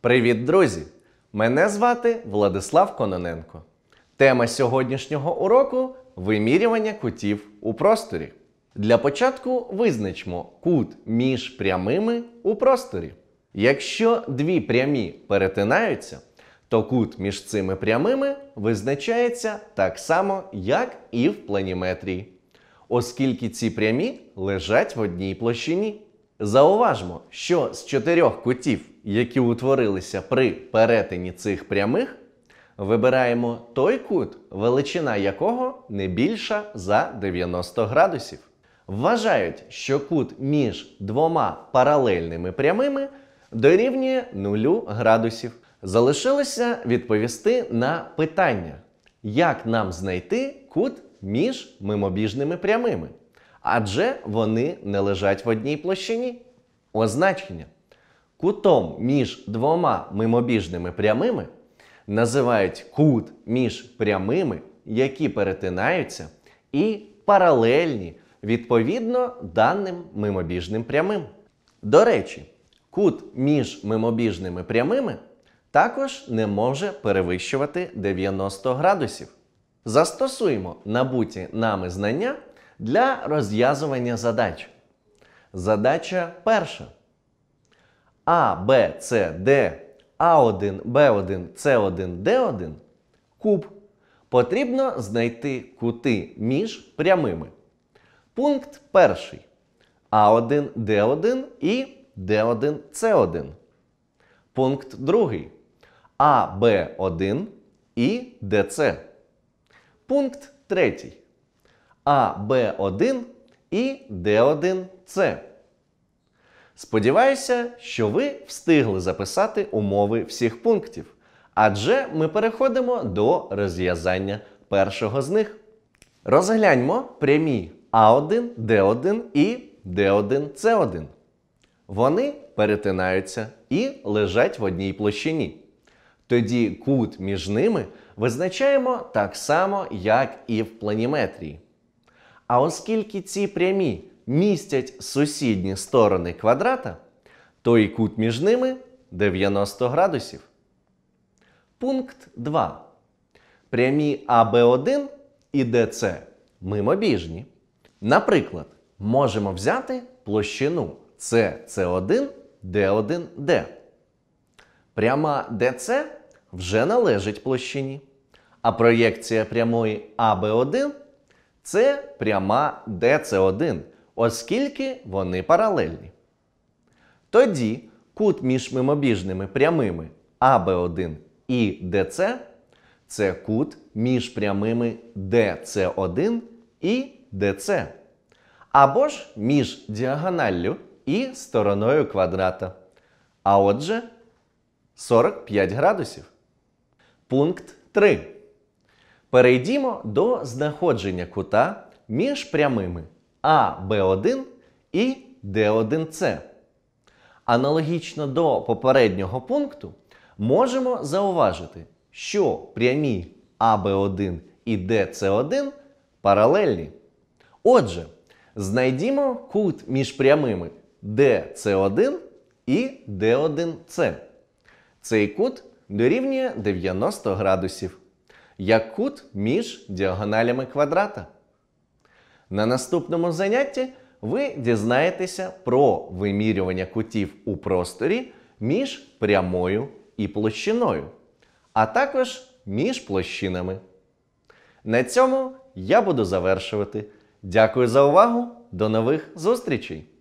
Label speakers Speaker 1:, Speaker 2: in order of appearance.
Speaker 1: Привіт, друзі! Мене звати Владислав Кононенко. Тема сьогоднішнього уроку вимірювання кутів у просторі. Для початку визначмо кут між прямими у просторі. Якщо дві прямі перетинаються, то кут між цими прямими визначається так само, як і в планіметрії, оскільки ці прямі лежать в одній площині. Зауважмо, що з чотирьох кутів, які утворилися при перетині цих прямих, вибираємо той кут, величина якого не більша за 90 градусів. Вважають, що кут між двома паралельними прямими дорівнює 0 градусів. Залишилося відповісти на питання, як нам знайти кут між мимобіжними прямими адже вони не лежать в одній площині. Означення. Кутом між двома мимобіжними прямими називають кут між прямими, які перетинаються, і паралельні відповідно даним мимобіжним прямим. До речі, кут між мимобіжними прямими також не може перевищувати 90 градусів. Застосуємо набуті нами знання для розв'язування задач. Задача перша. А, Б, С, Д, А1, Б1, С1, Д1 куб. Потрібно знайти кути між прямими. Пункт перший. А1, Д1 і Д1, С1. Пункт другий. АБ1 і ДЦ. Пункт третій. АБ1 і Д1С. Сподіваюся, що ви встигли записати умови всіх пунктів. Адже ми переходимо до розв'язання першого з них. Розгляньмо прямі А1, Д1 і Д1С1. Вони перетинаються і лежать в одній площині. Тоді кут між ними визначаємо так само, як і в планіметрії. А оскільки ці прямі містять сусідні сторони квадрата, то і кут між ними 90 градусів. Пункт 2. Прямі АБ1 і ДЦ мимобіжні. Наприклад, можемо взяти площину сц 1 д Д1Д. Пряма ДЦ вже належить площині, а проєкція прямої АБ1 це пряма dc 1 оскільки вони паралельні. Тоді кут між мимобіжними прямими АБ1 і ДЦ це кут між прямими dc 1 і DC. або ж між діагоналлю і стороною квадрата. А отже, 45 градусів. Пункт 3. Перейдімо до знаходження кута між прямими АБ1 і Д1С. Аналогічно до попереднього пункту можемо зауважити, що прямі АБ1 і ДС1 паралельні. Отже, знайдімо кут між прямими ДС1 і Д1С. Цей кут дорівнює 90 градусів як кут між діагоналями квадрата. На наступному занятті ви дізнаєтеся про вимірювання кутів у просторі між прямою і площиною, а також між площинами. На цьому я буду завершувати. Дякую за увагу! До нових зустрічей!